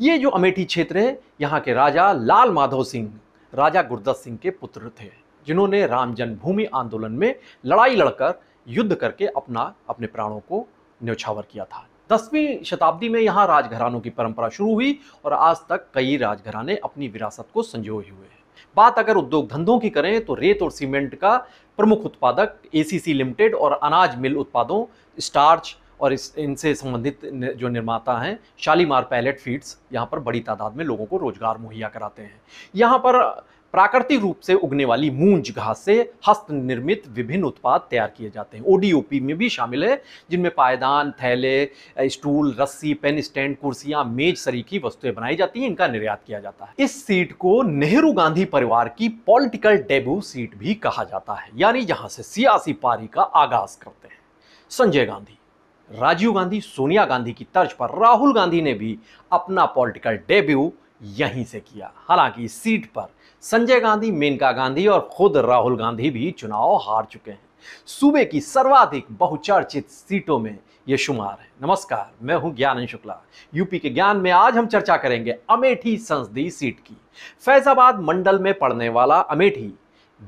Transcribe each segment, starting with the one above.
ये जो अमेठी क्षेत्र है यहाँ के राजा लाल माधव सिंह राजा गुरदत्त सिंह के पुत्र थे जिन्होंने राम जन्मभूमि आंदोलन में लड़ाई लड़कर युद्ध करके अपना अपने प्राणों को न्यौछावर किया था दसवीं शताब्दी में यहाँ राजघरानों की परंपरा शुरू हुई और आज तक कई राजघराने अपनी विरासत को संजोए हुए हैं बात अगर उद्योग धंधों की करें तो रेत और सीमेंट का प्रमुख उत्पादक एसीसी लिमिटेड और अनाज मिल उत्पादों स्टार्च और इस इनसे संबंधित जो निर्माता हैं शालीमार पैलेट फीड्स यहाँ पर बड़ी तादाद में लोगों को रोजगार मुहैया कराते हैं यहाँ पर प्राकृतिक रूप से उगने वाली मूंज घास से हस्त निर्मित विभिन्न उत्पाद तैयार किए जाते हैं ओडीओपी में भी शामिल है जिनमें पायदान थैले स्टूल रस्सी पेन स्टैंड कुर्सियां मेज सरी की वस्तुएं बनाई जाती हैं इनका निर्यात किया जाता है इस सीट को नेहरू गांधी परिवार की पॉलिटिकल डेब्यू सीट भी कहा जाता है यानी जहां से सियासी पारी का आगाज करते हैं संजय गांधी राजीव गांधी सोनिया गांधी की तर्ज पर राहुल गांधी ने भी अपना पॉलिटिकल डेब्यू यहीं से किया हालांकि इस सीट पर संजय गांधी मेनका गांधी और खुद राहुल गांधी भी चुनाव हार चुके हैं सूबे की सर्वाधिक बहुचर्चित सीटों में ये शुमार है नमस्कार मैं हूं ज्ञान शुक्ला यूपी के ज्ञान में आज हम चर्चा करेंगे अमेठी संसदीय सीट की फैजाबाद मंडल में पड़ने वाला अमेठी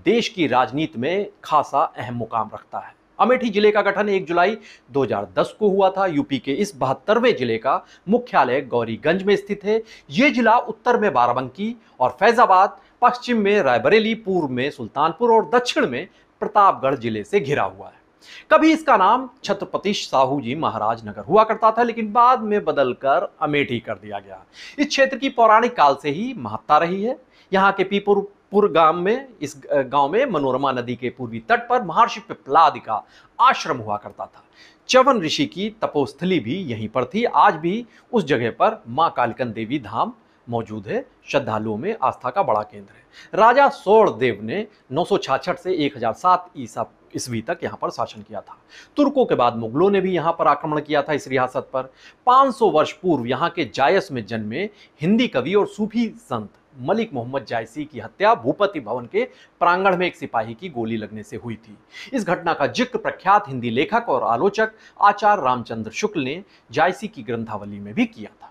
देश की राजनीति में खासा अहम मुकाम रखता है अमेठी जिले का गठन 1 जुलाई 2010 को हुआ था यूपी के इस बहत्तरवें जिले का मुख्यालय गौरीगंज में स्थित है ये जिला उत्तर में बाराबंकी और फैजाबाद पश्चिम में रायबरेली पूर्व में सुल्तानपुर और दक्षिण में प्रतापगढ़ जिले से घिरा हुआ है कभी इसका नाम छत्रपति साहू जी महाराज नगर हुआ करता था लेकिन बाद में बदलकर अमेठी कर दिया गया इस क्षेत्र की पौराणिक काल से ही महत्ता रही है यहाँ के पीपुर पूर्व गांव में इस गांव में मनोरमा नदी के पूर्वी तट पर महर्षि पिपलाद का आश्रम हुआ करता था चवन ऋषि की तपोस्थली भी यहीं पर थी आज भी उस जगह पर माँ कालकन देवी धाम मौजूद है श्रद्धालुओं में आस्था का बड़ा केंद्र है राजा सौरदेव ने नौ से 1007 ईसा ईस्वी तक यहाँ पर शासन किया था तुर्कों के बाद मुगलों ने भी यहाँ पर आक्रमण किया था इस रियासत पर 500 वर्ष पूर्व यहाँ के जायस में जन्मे हिंदी कवि और सूफी संत मलिक मोहम्मद जायसी की हत्या भूपति भवन के प्रांगण में एक सिपाही की गोली लगने से हुई थी इस घटना का जिक्र प्रख्यात हिंदी लेखक और आलोचक आचार्य रामचंद्र शुक्ल ने जायसी की ग्रंथावली में भी किया था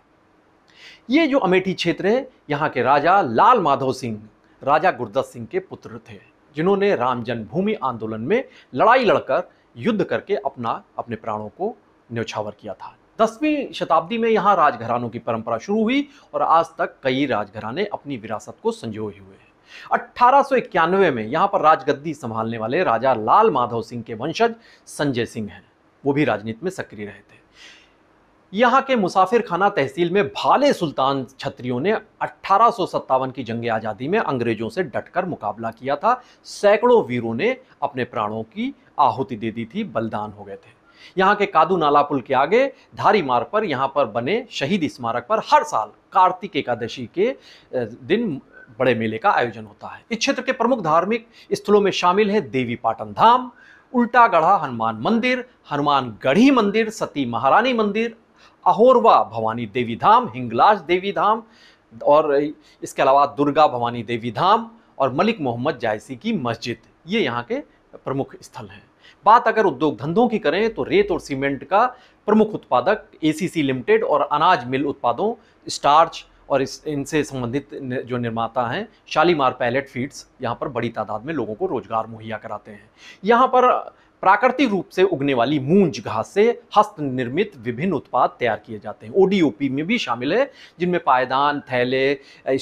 ये जो अमेठी क्षेत्र है यहाँ के राजा लाल माधव सिंह राजा गुरदत्त सिंह के पुत्र थे जिन्होंने राम जन्मभूमि आंदोलन में लड़ाई लड़कर युद्ध करके अपना अपने प्राणों को न्यौछावर किया था दसवीं शताब्दी में यहाँ राजघरानों की परंपरा शुरू हुई और आज तक कई राजघराने अपनी विरासत को संजोए हुए हैं अट्ठारह में यहाँ पर राजगद्दी संभालने वाले राजा लाल माधव सिंह के वंशज संजय सिंह हैं वो भी राजनीति में सक्रिय रहे थे यहाँ के मुसाफिर खाना तहसील में भाले सुल्तान छत्रियों ने अट्ठारह की जंग आज़ादी में अंग्रेजों से डटकर मुकाबला किया था सैकड़ों वीरों ने अपने प्राणों की आहुति दे दी थी बलिदान हो गए थे यहाँ के कादू नाला पुल के आगे धारी मार्ग पर यहाँ पर बने शहीद स्मारक पर हर साल कार्तिक एकादशी के दिन बड़े मेले का आयोजन होता है इस क्षेत्र के प्रमुख धार्मिक स्थलों में शामिल है देवी पाटन धाम उल्टा गढ़ा हनुमान मंदिर हनुमान गढ़ी मंदिर सती महारानी मंदिर अहोरवा भवानी देवी धाम हिंगलाज देवी धाम और इसके अलावा दुर्गा भवानी देवी धाम और मलिक मोहम्मद जायसी की मस्जिद ये यहाँ के प्रमुख स्थल हैं बात अगर उद्योग धंधों की करें तो रेत और सीमेंट का प्रमुख उत्पादक एसीसी लिमिटेड और अनाज मिल उत्पादों स्टार्च और इस इनसे संबंधित जो निर्माता हैं शालीमार पैलेट फीड्स यहाँ पर बड़ी तादाद में लोगों को रोजगार मुहैया कराते हैं यहाँ पर प्राकृतिक रूप से उगने वाली मूंज घास से हस्त निर्मित विभिन्न उत्पाद तैयार किए जाते हैं ओडीओपी में भी शामिल है जिनमें पायदान थैले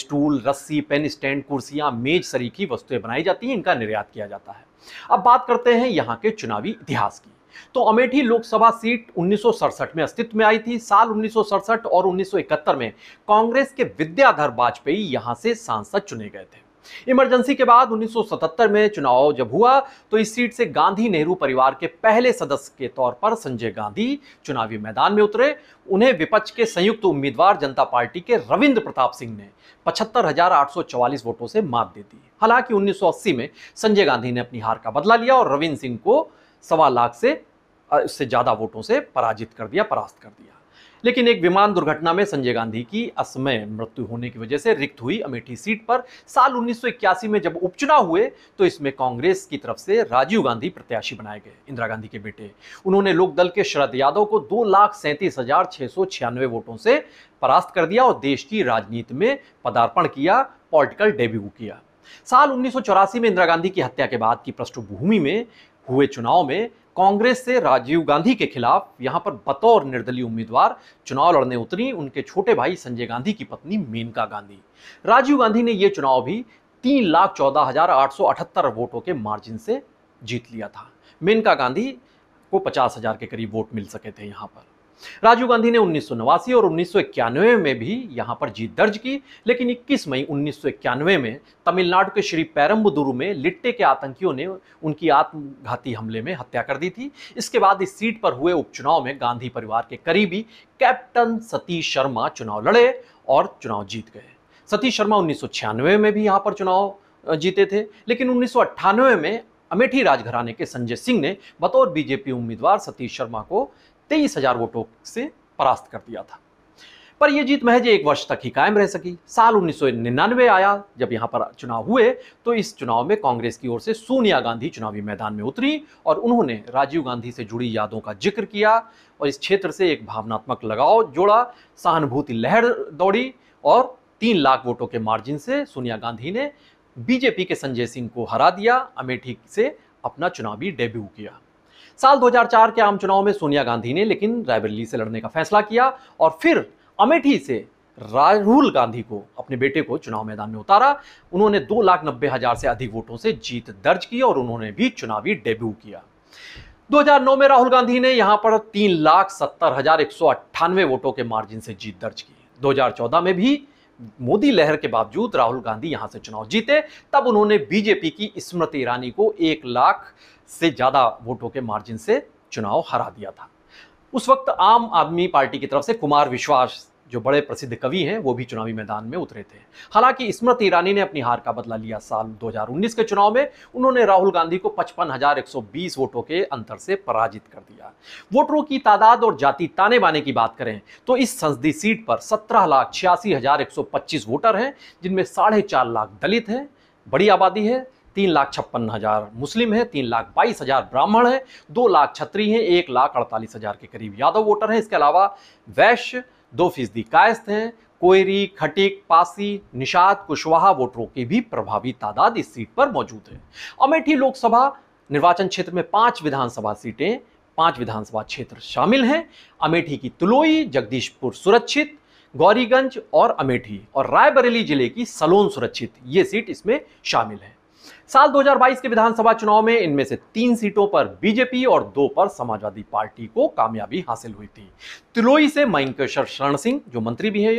स्टूल रस्सी पेन स्टैंड कुर्सियां मेज सरी की वस्तुएं बनाई जाती हैं इनका निर्यात किया जाता है अब बात करते हैं यहाँ के चुनावी इतिहास की तो अमेठी लोकसभा सीट उन्नीस में अस्तित्व में आई थी साल उन्नीस और 1971 में कांग्रेस के विद्याधर वाजपेयी यहां से सांसद चुने गए थे इमरजेंसी के बाद 1977 में चुनाव जब हुआ तो इस सीट से गांधी नेहरू परिवार के पहले सदस्य के तौर पर संजय गांधी चुनावी मैदान में उतरे उन्हें विपक्ष के संयुक्त उम्मीदवार जनता पार्टी के रविंद्र प्रताप सिंह ने पचहत्तर वोटों से मात दे दी हालांकि 1980 में संजय गांधी ने अपनी हार का बदला लिया और रविंद्र सिंह को सवा लाख से उससे ज़्यादा वोटों से पराजित कर दिया परास्त कर दिया लेकिन एक विमान दुर्घटना में संजय गांधी की असमय मृत्यु होने की वजह से रिक्त हुई अमेठी सीट पर साल उन्नीस में जब उपचुनाव हुए तो इसमें कांग्रेस की तरफ से राजीव गांधी प्रत्याशी बनाए गए इंदिरा गांधी के बेटे उन्होंने लोकदल के शरद यादव को दो लाख सैंतीस हजार छह सौ छियानवे वोटों से परास्त कर दिया और देश की राजनीति में पदार्पण किया पॉलिटिकल डेब्यू किया साल उन्नीस में इंदिरा गांधी की हत्या के बाद की पृष्ठभूमि में हुए चुनाव में कांग्रेस से राजीव गांधी के खिलाफ यहां पर बतौर निर्दलीय उम्मीदवार चुनाव लड़ने उतरी उनके छोटे भाई संजय गांधी की पत्नी मेनका गांधी राजीव गांधी ने यह चुनाव भी तीन लाख चौदह हजार आठ सौ अठहत्तर वोटों के मार्जिन से जीत लिया था मेनका गांधी को पचास हजार के करीब वोट मिल सके थे यहाँ पर राजीव गांधी ने उन्नीस और उन्नीस में भी यहां पर जीत दर्ज की लेकिन इक्कीस मई उन्नीस में तमिलनाडु के श्री पैरम्बदुरु में लिट्टे के आतंकियों ने उनकी आत्मघाती हमले में हत्या कर दी थी इसके बाद इस सीट पर हुए उपचुनाव में गांधी परिवार के करीबी कैप्टन सतीश शर्मा चुनाव लड़े और चुनाव जीत गए सतीश शर्मा उन्नीस में भी यहाँ पर चुनाव जीते थे लेकिन उन्नीस में अमेठी राजघराने के संजय सिंह ने बतौर बीजेपी उम्मीदवार सतीश शर्मा को तेईस हजार वोटों से परास्त कर दिया था पर यह जीत महज एक वर्ष तक ही कायम रह सकी साल उन्नीस आया जब यहां पर चुनाव हुए तो इस चुनाव में कांग्रेस की ओर से सोनिया गांधी चुनावी मैदान में उतरी और उन्होंने राजीव गांधी से जुड़ी यादों का जिक्र किया और इस क्षेत्र से एक भावनात्मक लगाव जोड़ा सहानुभूति लहर दौड़ी और तीन लाख वोटों के मार्जिन से सोनिया गांधी ने बीजेपी के संजय सिंह को हरा दिया अमेठी से अपना चुनावी डेब्यू किया साल 2004 के आम चुनाव में सोनिया गांधी ने लेकिन रायबरेली से लड़ने का फैसला किया और फिर अमेठी से राहुल गांधी को अपने बेटे को चुनाव मैदान में उतारा उन्होंने दो लाख नब्बे हजार से अधिक वोटों से जीत दर्ज की और उन्होंने भी चुनावी डेब्यू किया 2009 में राहुल गांधी ने यहां पर तीन लाख सत्तर हजार एक सौ अट्ठानवे वोटों के मार्जिन से जीत दर्ज की 2014 में भी मोदी लहर के बावजूद राहुल गांधी यहां से चुनाव जीते तब उन्होंने बीजेपी की स्मृति ईरानी को एक लाख से ज़्यादा वोटों के मार्जिन से चुनाव हरा दिया था उस वक्त आम आदमी पार्टी की तरफ से कुमार विश्वास जो बड़े प्रसिद्ध कवि हैं वो भी चुनावी मैदान में उतरे थे हालांकि स्मृति ईरानी ने अपनी हार का बदला लिया साल 2019 के चुनाव में उन्होंने राहुल गांधी को पचपन वोटों के अंतर से पराजित कर दिया वोटरों की तादाद और जाति ताने बाने की बात करें तो इस संसदीय सीट पर सत्रह लाख छियासी हजार एक सौ पच्चीस वोटर हैं जिनमें साढ़े चार लाख दलित हैं बड़ी आबादी है तीन लाख छप्पन हजार मुस्लिम है तीन लाख बाईस हजार ब्राह्मण है दो लाख छत्री हैं एक लाख अड़तालीस हजार के करीब यादव वोटर हैं इसके अलावा वैश्य दो फीसदी कायस्थ हैं कोयरी खटिक पासी निषाद कुशवाहा वोटरों की भी प्रभावी तादाद इस सीट पर मौजूद है अमेठी लोकसभा निर्वाचन क्षेत्र में पांच विधानसभा सीटें पांच विधानसभा क्षेत्र शामिल हैं अमेठी की तुलोई जगदीशपुर सुरक्षित गौरीगंज और अमेठी और रायबरेली जिले की सलोन सुरक्षित ये सीट इसमें शामिल है साल 2022 के विधानसभा चुनाव में इनमें से तीन सीटों पर बीजेपी और दो पर समाजवादी पार्टी को कामयाबी हासिल हुई थी तिलोई से मयंकेश्वर शरण सिंह जो मंत्री भी है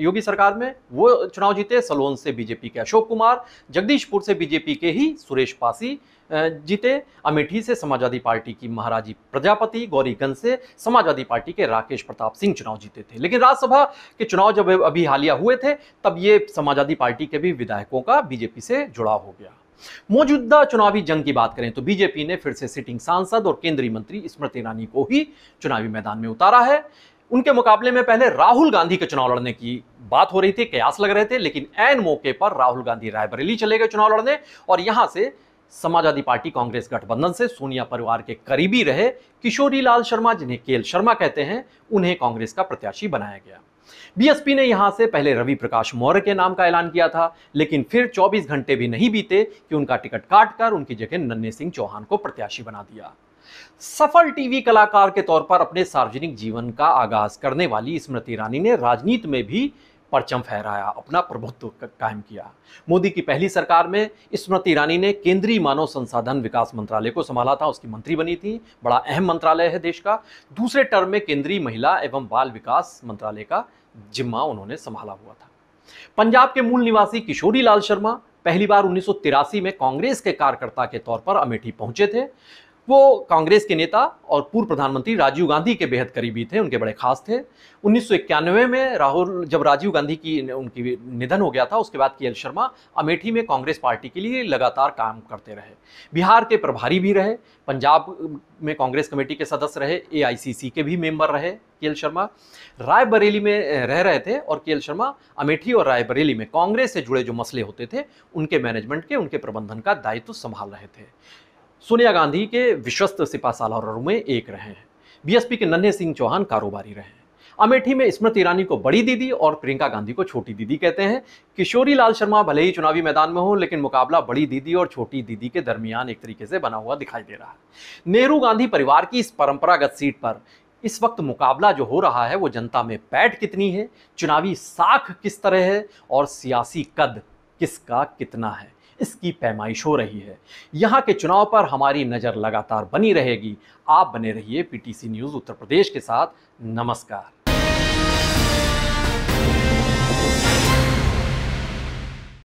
योगी सरकार में वो चुनाव जीते सलोन से बीजेपी के अशोक कुमार जगदीशपुर से बीजेपी के ही सुरेश पासी जीते अमेठी से समाजवादी पार्टी की महाराजी प्रजापति गौरीगंज से समाजवादी पार्टी के राकेश प्रताप सिंह चुनाव जीते थे लेकिन राज्यसभा के चुनाव जब अभी हालिया हुए थे तब ये समाजवादी पार्टी के भी विधायकों का बीजेपी से जुड़ाव हो गया मौजूदा चुनावी जंग की बात करें तो बीजेपी ने फिर से सिटिंग सांसद और केंद्रीय मंत्री स्मृति ईरानी को ही चुनावी मैदान में उतारा है उनके मुकाबले में पहले राहुल गांधी के चुनाव लड़ने की बात हो रही थी कयास लग रहे थे लेकिन एन मौके पर राहुल गांधी रायबरेली चले गए चुनाव लड़ने और यहां से समाजवादी पार्टी कांग्रेस गठबंधन से सोनिया परिवार के करीबी रहे किशोरी लाल शर्मा जिन्हें केएल शर्मा कहते हैं उन्हें कांग्रेस का प्रत्याशी बनाया गया बीएसपी ने यहां से पहले रवि प्रकाश मौर्य के नाम का ऐलान किया था लेकिन फिर 24 घंटे भी नहीं बीते कि उनका टिकट काटकर उनकी जगह नन्हे सिंह चौहान को प्रत्याशी बना दिया सफल टीवी कलाकार के तौर पर अपने सार्वजनिक जीवन का आगाज करने वाली स्मृति ईरानी ने राजनीति में भी परचम फहराया अपना प्रभुत्व कायम किया मोदी की पहली सरकार में स्मृति ईरानी ने केंद्रीय मानव संसाधन विकास मंत्रालय को संभाला था उसकी मंत्री बनी थी बड़ा अहम मंत्रालय है देश का दूसरे टर्म में केंद्रीय महिला एवं बाल विकास मंत्रालय का जिम्मा उन्होंने संभाला हुआ था पंजाब के मूल निवासी किशोरी लाल शर्मा पहली बार उन्नीस में कांग्रेस के कार्यकर्ता के तौर पर अमेठी पहुंचे थे वो कांग्रेस के नेता और पूर्व प्रधानमंत्री राजीव गांधी के बेहद करीबी थे उनके बड़े खास थे उन्नीस में राहुल जब राजीव गांधी की उनकी निधन हो गया था उसके बाद के शर्मा अमेठी में कांग्रेस पार्टी के लिए लगातार काम करते रहे बिहार के प्रभारी भी रहे पंजाब में कांग्रेस कमेटी के सदस्य रहे ए के भी मेंबर रहे के शर्मा रायबरेली में रह रहे थे और के शर्मा अमेठी और रायबरेली में कांग्रेस से जुड़े जो मसले होते थे उनके मैनेजमेंट के उनके प्रबंधन का दायित्व संभाल रहे थे सोनिया गांधी के विश्वस्त सिपा सालारों में एक रहे हैं बीएसपी के नन्हे सिंह चौहान कारोबारी रहे हैं अमेठी में स्मृति ईरानी को बड़ी दीदी और प्रियंका गांधी को छोटी दीदी कहते हैं किशोरी लाल शर्मा भले ही चुनावी मैदान में हो लेकिन मुकाबला बड़ी दीदी और छोटी दीदी के दरमियान एक तरीके से बना हुआ दिखाई दे रहा है नेहरू गांधी परिवार की इस परंपरागत सीट पर इस वक्त मुकाबला जो हो रहा है वो जनता में पैठ कितनी है चुनावी साख किस तरह है और सियासी कद किसका कितना है इसकी पैमाइश हो रही है यहाँ के चुनाव पर हमारी नज़र लगातार बनी रहेगी आप बने रहिए पीटीसी न्यूज़ उत्तर प्रदेश के साथ नमस्कार